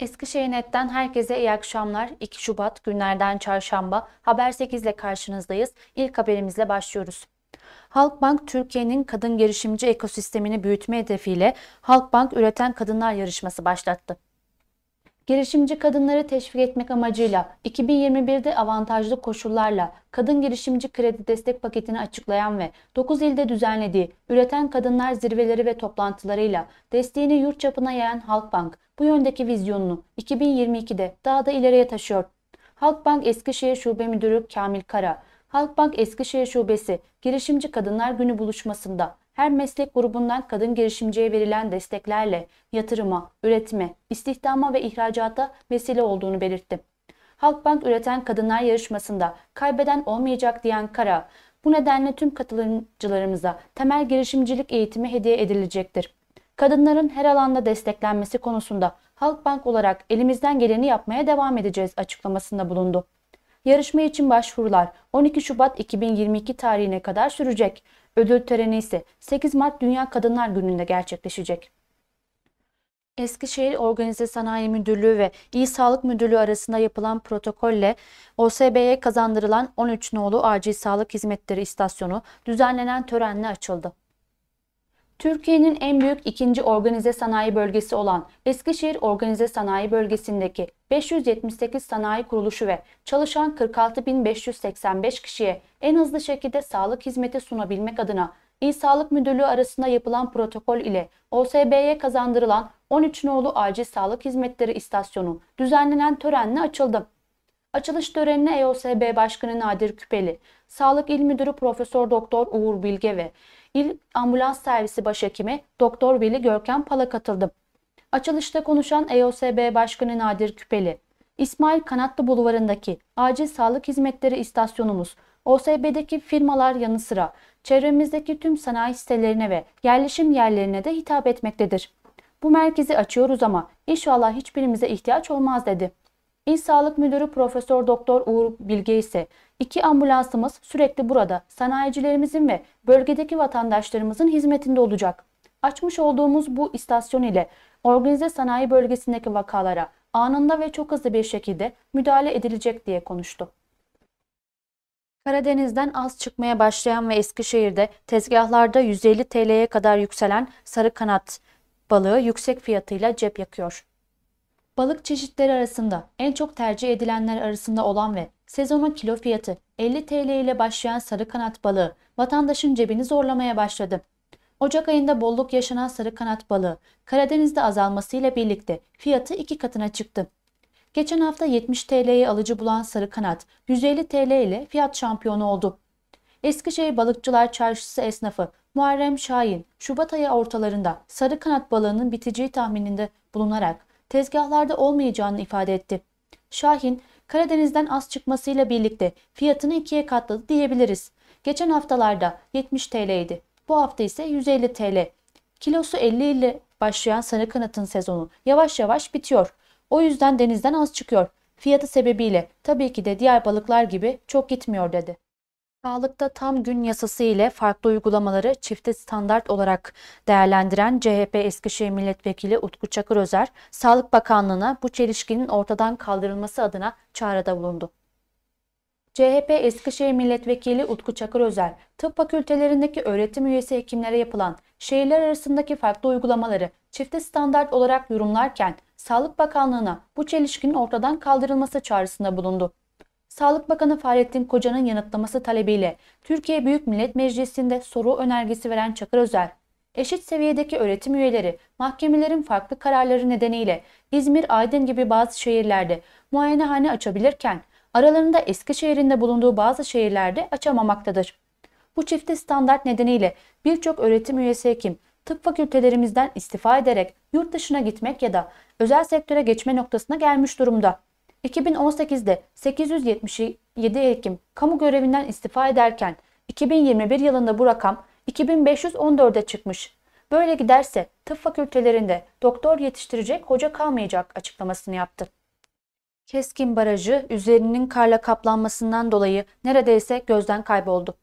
Eskişehir herkese iyi akşamlar. 2 Şubat günlerden çarşamba Haber 8 ile karşınızdayız. İlk haberimizle başlıyoruz. Halkbank Türkiye'nin kadın girişimci ekosistemini büyütme hedefiyle Halkbank Üreten Kadınlar yarışması başlattı. Girişimci kadınları teşvik etmek amacıyla 2021'de avantajlı koşullarla Kadın Girişimci Kredi Destek Paketini açıklayan ve 9 ilde düzenlediği Üreten Kadınlar Zirveleri ve toplantılarıyla desteğini yurt çapına yayan Halkbank bu yöndeki vizyonunu 2022'de daha da ileriye taşıyor. Halkbank Eskişehir Şube Müdürü Kamil Kara, Halkbank Eskişehir Şubesi Girişimci Kadınlar Günü buluşmasında her meslek grubundan kadın girişimciye verilen desteklerle yatırıma, üretime, istihdama ve ihracata vesile olduğunu belirtti. Halkbank Üreten Kadınlar Yarışması'nda kaybeden olmayacak diyen Kara, bu nedenle tüm katılımcılarımıza temel girişimcilik eğitimi hediye edilecektir. Kadınların her alanda desteklenmesi konusunda Halkbank olarak elimizden geleni yapmaya devam edeceğiz açıklamasında bulundu. Yarışma için başvurular 12 Şubat 2022 tarihine kadar sürecek. Ödül töreni ise 8 Mart Dünya Kadınlar Günü'nde gerçekleşecek. Eskişehir Organize Sanayi Müdürlüğü ve İl Sağlık Müdürlüğü arasında yapılan protokolle OSB'ye kazandırılan 13 nolu acil sağlık hizmetleri istasyonu düzenlenen törenle açıldı. Türkiye'nin en büyük ikinci organize sanayi bölgesi olan Eskişehir Organize Sanayi Bölgesi'ndeki 578 sanayi kuruluşu ve çalışan 46.585 kişiye en hızlı şekilde sağlık hizmeti sunabilmek adına İl Sağlık Müdürlüğü arasında yapılan protokol ile OSB'ye kazandırılan 13 nolu Acil Sağlık Hizmetleri istasyonu düzenlenen törenle açıldı. Açılış törenine EOSB Başkanı Nadir Küpeli, Sağlık İl Müdürü Profesör Doktor Uğur Bilge ve İl Ambulans Servisi Başhekimi Doktor Veli Görkem Pala katıldı. Açılışta konuşan EOSB Başkanı Nadir Küpeli, İsmail Kanatlı Bulvarı'ndaki acil sağlık hizmetleri istasyonumuz, OSB'deki firmalar yanı sıra çevremizdeki tüm sanayi sitelerine ve yerleşim yerlerine de hitap etmektedir. Bu merkezi açıyoruz ama inşallah hiçbirimize ihtiyaç olmaz dedi. İl Sağlık Müdürü Profesör Doktor Uğur Bilge ise iki ambulansımız sürekli burada sanayicilerimizin ve bölgedeki vatandaşlarımızın hizmetinde olacak. Açmış olduğumuz bu istasyon ile organize sanayi bölgesindeki vakalara anında ve çok hızlı bir şekilde müdahale edilecek diye konuştu. Karadeniz'den az çıkmaya başlayan ve Eskişehir'de tezgahlarda 150 TL'ye kadar yükselen sarı kanat balığı yüksek fiyatıyla cep yakıyor. Balık çeşitleri arasında en çok tercih edilenler arasında olan ve sezona kilo fiyatı 50 TL ile başlayan sarı kanat balığı vatandaşın cebini zorlamaya başladı. Ocak ayında bolluk yaşanan sarı kanat balığı Karadeniz'de azalmasıyla birlikte fiyatı iki katına çıktı. Geçen hafta 70 TL'ye alıcı bulan sarı kanat 150 TL ile fiyat şampiyonu oldu. Eskişehir Balıkçılar Çarşısı esnafı Muharrem Şahin, Şubat ayı ortalarında sarı kanat balığının biteceği tahmininde bulunarak tezgahlarda olmayacağını ifade etti. Şahin, Karadeniz'den az çıkmasıyla birlikte fiyatını ikiye katladı diyebiliriz. Geçen haftalarda 70 TL idi. Bu hafta ise 150 TL. Kilosu 50 ile başlayan sarı kanatın sezonu yavaş yavaş bitiyor. O yüzden denizden az çıkıyor. Fiyatı sebebiyle tabii ki de diğer balıklar gibi çok gitmiyor dedi. Sağlıkta tam gün yasası ile farklı uygulamaları çifte standart olarak değerlendiren CHP Eskişehir Milletvekili Utku Çakır Özer, Sağlık Bakanlığı'na bu çelişkinin ortadan kaldırılması adına çağrıda bulundu. CHP Eskişehir Milletvekili Utku Çakır Özer, tıp fakültelerindeki öğretim üyesi hekimlere yapılan şehirler arasındaki farklı uygulamaları çifte standart olarak yorumlarken, Sağlık Bakanlığı'na bu çelişkinin ortadan kaldırılması çağrısında bulundu. Sağlık Bakanı Fahrettin Koca'nın yanıtlaması talebiyle Türkiye Büyük Millet Meclisi'nde soru önergesi veren Çakır Özel, eşit seviyedeki öğretim üyeleri mahkemelerin farklı kararları nedeniyle İzmir, Aydın gibi bazı şehirlerde muayenehane açabilirken aralarında Eskişehir'in de bulunduğu bazı şehirlerde açamamaktadır. Bu çifte standart nedeniyle birçok öğretim üyesi hekim tıp fakültelerimizden istifa ederek yurt dışına gitmek ya da özel sektöre geçme noktasına gelmiş durumda. 2018'de 877 hekim kamu görevinden istifa ederken 2021 yılında bu rakam 2514'e çıkmış. Böyle giderse tıp fakültelerinde doktor yetiştirecek hoca kalmayacak açıklamasını yaptı. Keskin Barajı üzerinin karla kaplanmasından dolayı neredeyse gözden kayboldu.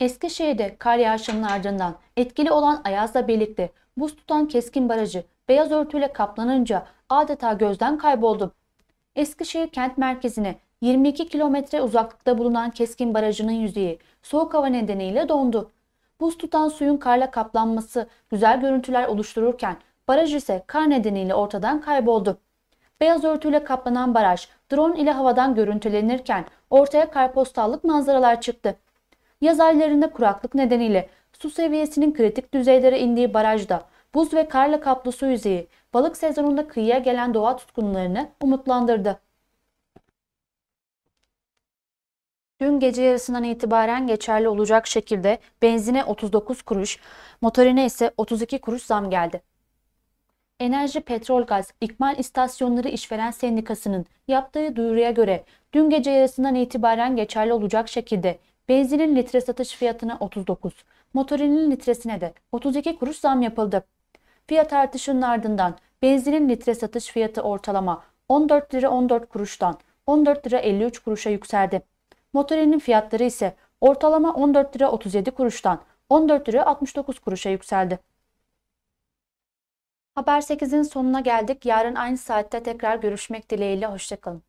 Eskişehir'de kar yağışının ardından etkili olan ayazla birlikte buz tutan Keskin Barajı beyaz örtüyle kaplanınca adeta gözden kayboldu Eskişehir kent merkezine 22 kilometre uzaklıkta bulunan Keskin Barajı'nın yüzeyi soğuk hava nedeniyle dondu. Buz tutan suyun karla kaplanması güzel görüntüler oluştururken baraj ise kar nedeniyle ortadan kayboldu. Beyaz örtüyle kaplanan baraj drone ile havadan görüntülenirken ortaya karpostallık manzaralar çıktı. Yaz aylarında kuraklık nedeniyle su seviyesinin kritik düzeylere indiği barajda buz ve karla kaplı su yüzeyi balık sezonunda kıyıya gelen doğa tutkunlarını umutlandırdı. Dün gece yarısından itibaren geçerli olacak şekilde benzine 39 kuruş, motorine ise 32 kuruş zam geldi. Enerji Petrol Gaz İkmal İstasyonları İşveren Sendikası'nın yaptığı duyuruya göre dün gece yarısından itibaren geçerli olacak şekilde benzinin litre satış fiyatına 39, motorinin litresine de 32 kuruş zam yapıldı. Fiyat artışının ardından benzinin litre satış fiyatı ortalama 14 lira 14 kuruştan 14 lira 53 kuruşa yükseldi. Motorinin fiyatları ise ortalama 14 lira 37 kuruştan 14 lira 69 kuruşa yükseldi. Haber 8'in sonuna geldik. Yarın aynı saatte tekrar görüşmek dileğiyle. Hoşçakalın.